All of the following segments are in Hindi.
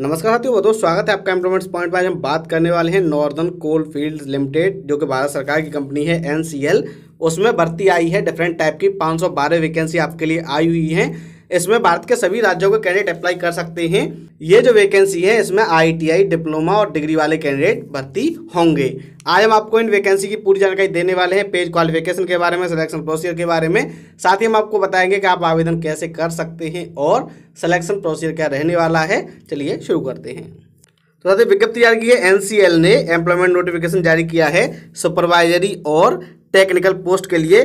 नमस्कार साथियों बहुत स्वागत है आपका एम्प्लॉयमेंट्स पॉइंट पर आज हम बात करने वाले हैं नॉर्दर्न कोल फील्ड लिमिटेड जो कि भारत सरकार की कंपनी है एनसीएल उसमें भर्ती आई है डिफरेंट टाइप की 512 वैकेंसी आपके लिए आई हुई हैं इसमें भारत के सभी राज्यों के कैंडिडेट अप्लाई कर सकते हैं ये जो वैकेंसी है इसमें आईटीआई डिप्लोमा और डिग्री वाले कैंडिडेट भर्ती होंगे आज हम आपको इन वैकेंसी की पूरी जानकारी देने वाले हैं पेज क्वालिफिकेशन के बारे में सिलेक्शन प्रोसीजर के बारे में साथ ही हम आपको बताएंगे कि आप आवेदन कैसे कर सकते हैं और सिलेक्शन प्रोसीजर क्या रहने वाला है चलिए शुरू करते हैं तो साथ ही विज्ञप्ति जारी की है एनसीएल ने एम्प्लॉयमेंट नोटिफिकेशन जारी किया है सुपरवाइजरी और टेक्निकल पोस्ट के लिए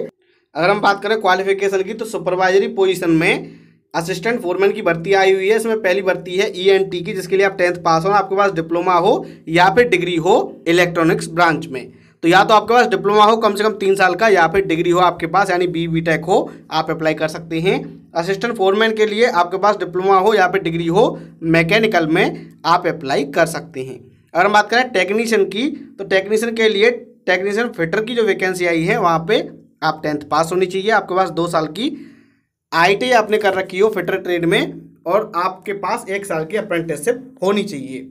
अगर हम बात करें क्वालिफिकेशन की तो सुपरवाइजरी पोजीशन में असिस्टेंट फोरमैन की भर्ती आई हुई है इसमें पहली भर्ती है ईएनटी e की जिसके लिए आप टेंथ पास हो आपके पास डिप्लोमा हो या फिर डिग्री हो इलेक्ट्रॉनिक्स ब्रांच में तो या तो आपके पास डिप्लोमा हो कम से कम तीन साल का या फिर डिग्री हो आपके पास यानी बी बी टेक हो आप अप्लाई कर सकते हैं असिस्टेंट फोरमैन के लिए आपके पास डिप्लोमा हो या फिर डिग्री हो मैकेनिकल में आप अप्लाई कर सकते हैं अगर हम बात करें टेक्नीशियन की तो टेक्नीशियन के लिए टेक्नीशियन फिटर की जो वैकेंसी आई है वहाँ पर आप टेंथ पास होनी चाहिए आपके पास दो साल की आई आपने कर रखी हो फिटर ट्रेड में और आपके पास एक साल की अप्रेंटिसशिप होनी चाहिए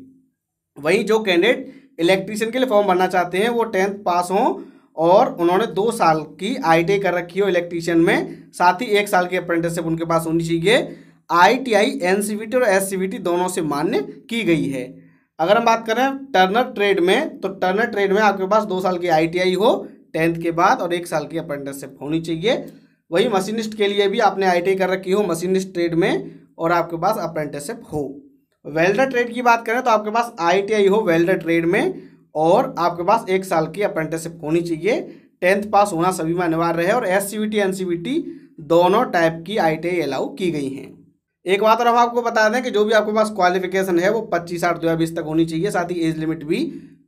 वहीं जो कैंडिडेट इलेक्ट्रीशियन के लिए फॉर्म भरना चाहते हैं वो टेंथ पास हों और उन्होंने दो साल की आई कर रखी हो इलेक्ट्रीशियन में साथ ही एक साल की अप्रेंटिसशिप उनके पास होनी चाहिए आई टी आई एन और एस दोनों से मान्य की गई है अगर हम बात करें टर्नर ट्रेड में तो टर्नर ट्रेड में आपके पास दो साल की आई हो टेंथ के बाद और एक साल की अप्रेंटिसशिप होनी चाहिए वही मशीनिस्ट के लिए भी आपने आई कर रखी हो मशीनिस्ट ट्रेड में और आपके पास अप्रेंटिसशिप हो वेल्डर ट्रेड की बात करें तो आपके पास आई हो वेल्डर ट्रेड में और आपके पास एक साल की अप्रेंटिसशिप होनी चाहिए टेंथ पास होना सभी में अनिवार्य है और S C B T N C B T दोनों टाइप की आई अलाउ की गई हैं एक बात और हम आपको बता दें कि जो भी आपके पास क्वालिफिकेशन है वो पच्चीस आठ दो हज़ार बीस तक होनी चाहिए साथ ही एज लिमिट भी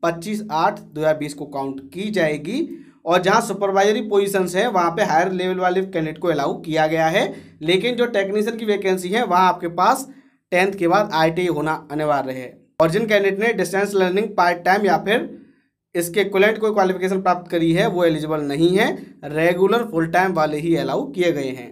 पच्चीस आठ दो हज़ार बीस को काउंट की जाएगी और जहाँ सुपरवाइजरी पोजिशन है वहाँ पे हायर लेवल वाले कैंडिडेट को अलाउ किया गया है लेकिन जो टेक्नीशियन की वैकेंसी है वहाँ आपके पास टेंथ के बाद आई होना अनिवार्य है और जिन कैंडिडेट ने डिस्टेंस लर्निंग पार्ट टाइम या फिर इसके कुलेंट कोई क्वालिफिकेशन प्राप्त करी है वो एलिजिबल नहीं है रेगुलर फुल टाइम वाले ही अलाउ किए गए हैं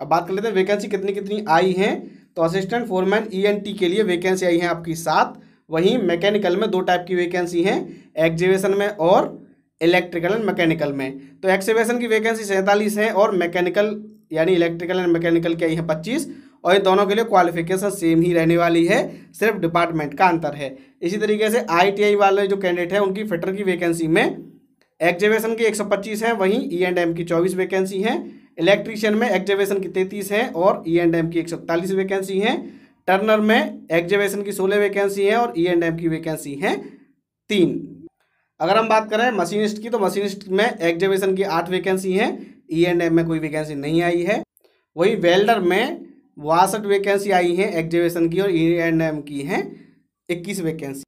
अब बात कर लेते हैं वैकेंसी कितनी कितनी आई हैं तो असिस्टेंट फोरमैन ईएनटी के लिए वैकेंसी आई है आपकी सात वहीं मैकेनिकल में दो टाइप की वैकेंसी हैं एग्जीबिशन में और इलेक्ट्रिकल एंड मैकेनिकल में तो एक्सीवेशन की वैकेंसी सैंतालीस है और मैकेनिकल यानी इलेक्ट्रिकल एंड मैकेनिकल की आई है पच्चीस और ये दोनों के लिए क्वालिफिकेशन सेम ही रहने वाली है सिर्फ डिपार्टमेंट का अंतर है इसी तरीके से आईटीआई वाले जो कैंडिडेट हैं उनकी फिटर की वैकेंसी में एग्जेवेशन की 125 है वहीं ई एंड एम की 24 वैकेंसी हैं इलेक्ट्रीशियन में एग्जेवेशन की 33 हैं और ई एंड एम की एक वैकेंसी हैं टर्नर में एग्जेवेशन की सोलह वैकेंसी हैं और ई एंड एम की वैकेंसी हैं तीन अगर हम बात करें मशीनिस्ट की तो मशीनिस्ट में एग्जीबिशन की आठ वैकेंसी हैं ई एंड एम में कोई वैकेंसी नहीं आई है वही वेल्डर में बासठ वैकेंसी आई हैं एग्जीबिशन की और ई एंड एम की हैं इक्कीस वैकेंसी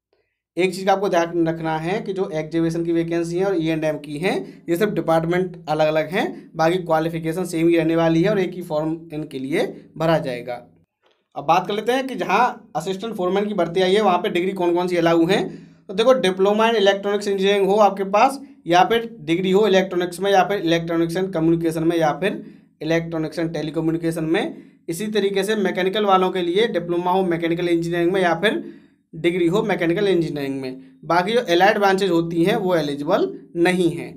एक चीज़ का आपको ध्यान रखना है कि जो एग्जीबिशन की वैकेंसी है और ई एंड एम की हैं ये सब डिपार्टमेंट अलग अलग हैं बाकी क्वालिफिकेशन सेम ही रहने वाली है और एक ही फॉर्म इनके लिए भरा जाएगा अब बात कर लेते हैं कि जहाँ असिस्टेंट फोरमैन की भर्ती आई है वहाँ पर डिग्री कौन कौन सी अलाउ हैं तो देखो डिप्लोमा इन इलेक्ट्रॉनिक्स इंजीनियरिंग हो आपके पास या फिर डिग्री हो इलेक्ट्रॉनिक्स में या फिर इलेक्ट्रॉनिक्स एंड कम्युनिकेशन में या फिर इलेक्ट्रॉनिक्स एंड टेलीकम्युनिकेशन में इसी तरीके से मैकेनिकल वालों के लिए डिप्लोमा हो मैकेनिकल इंजीनियरिंग में या फिर डिग्री हो मैकेनिकल इंजीनियरिंग में बाकी जो एलाइड ब्रांचेज होती हैं वो एलिजिबल नहीं हैं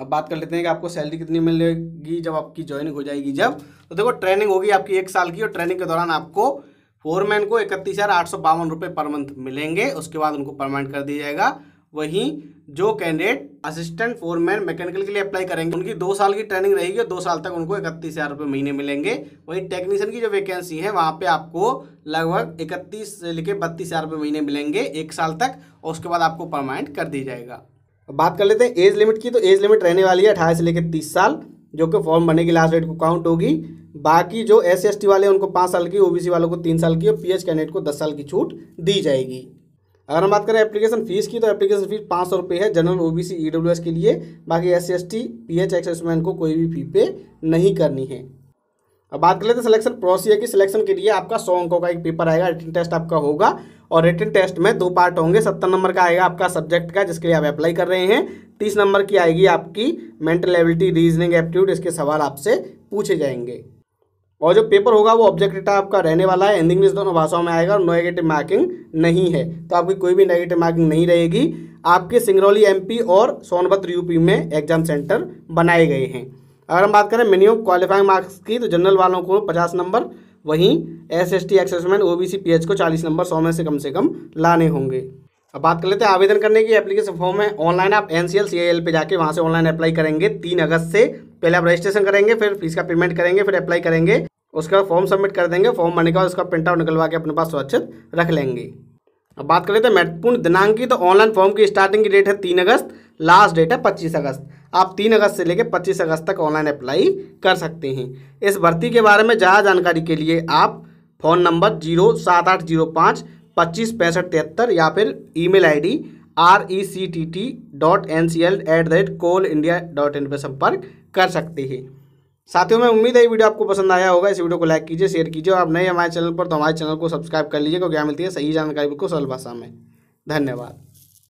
अब बात कर लेते हैं कि आपको सैलरी कितनी मिलेगी जब आपकी ज्वाइनिंग हो जाएगी जब तो देखो ट्रेनिंग होगी आपकी एक साल की और ट्रेनिंग के दौरान आपको फोरमैन को इकतीस हज़ार आठ सौ बावन रुपये पर मंथ मिलेंगे उसके बाद उनको परमानेंट कर दिया जाएगा वहीं जो कैंडिडेट असिस्टेंट फोरमैन मैकेनिकल के लिए अप्लाई करेंगे उनकी दो साल की ट्रेनिंग रहेगी दो साल तक उनको इकतीस हज़ार रुपये महीने मिलेंगे वहीं टेक्नीशियन की जो वैकेंसी है वहाँ पे आपको लगभग इकतीस से लेकर बत्तीस हज़ार रुपये महीने मिलेंगे एक साल तक और उसके बाद आपको परमानेंट कर दिया जाएगा बात कर लेते हैं एज लिमिट की तो एज लिमिट रहने वाली है अठारह से लेकर तीस साल जो कि फॉर्म भरने की लास्ट डेट को काउंट होगी बाकी जो एस एस वाले उनको पाँच साल की ओबीसी वालों को तीन साल की और पीएच कैंडिडेट को दस साल की छूट दी जाएगी अगर हम बात करें एप्लीकेशन फीस की तो एप्लीकेशन फीस पाँच सौ रुपये है जनरल ओबीसी ईडब्ल्यूएस के लिए बाकी S C S T P H ex serviceman को कोई भी फी पे नहीं करनी है अब बात कर लेते हैं सिलेक्शन प्रोसीजर की सिलेक्शन के लिए आपका सौ अंकों का एक पेपर आएगा रिटर्न टेस्ट आपका होगा और रिटर्न टेस्ट में दो पार्ट होंगे सत्तर नंबर का आएगा आपका सब्जेक्ट का जिसके लिए आप अप्लाई कर रहे हैं तीस नंबर की आएगी आपकी मेंटल एबिलिटी रीजनिंग एप्टीट्यूड इसके सवाल आपसे पूछे जाएंगे और जो पेपर होगा वो ऑब्जेक्ट डेटा आपका रहने वाला है हिंदी इंग्लिश दोनों भाषाओं में आएगा और नेगेटिव मार्किंग नहीं है तो आपकी कोई भी नेगेटिव मार्किंग नहीं रहेगी आपके सिंगरौली एमपी और सोनभद्र यूपी में एग्जाम सेंटर बनाए गए हैं अगर हम बात करें मिनिमम क्वालिफाइंग मार्क्स की तो जनरल वालों को पचास नंबर वहीं S S T ex serviceman O B C P H को चालीस नंबर सौ में से कम से कम लाने होंगे अब बात कर लेते हैं आवेदन करने की एप्लीकेशन फॉर्म है ऑनलाइन आप N C L C L पे जाके वहाँ से ऑनलाइन अप्लाई करेंगे तीन अगस्त से पहले आप रजिस्ट्रेशन करेंगे फिर फीस का पेमेंट करेंगे फिर अप्लाई करेंगे उसका फॉर्म सबमिट कर देंगे फॉर्म भरने के बाद उसका प्रिंट आउट निकलवा के अपने पास सुरक्षित रख लेंगे अब बात करें तो महत्वपूर्ण दिनांक की तो ऑनलाइन फॉर्म की स्टार्टिंग की डेट है तीन अगस्त लास्ट डेट है पच्चीस अगस्त आप तीन अगस्त से लेकर पच्चीस अगस्त तक ऑनलाइन अप्लाई कर सकते हैं इस भर्ती के बारे में ज़्यादा जानकारी के लिए आप फ़ोन नंबर जीरो सात आठ जीरो पाँच पच्चीस पैंसठ तिहत्तर या फिर email ID R E C T T dot N C L at the rate coal India dot in पर संपर्क कर सकते हैं साथियों में उम्मीद है वीडियो आपको पसंद आया होगा इस वीडियो को लाइक कीजिए शेयर कीजिए और आप नए हमारे चैनल पर तो हमारे चैनल को सब्सक्राइब कर लीजिए क्योंकि क्या मिलती है सही जानकारी बिल्कुल सरल भाषा में धन्यवाद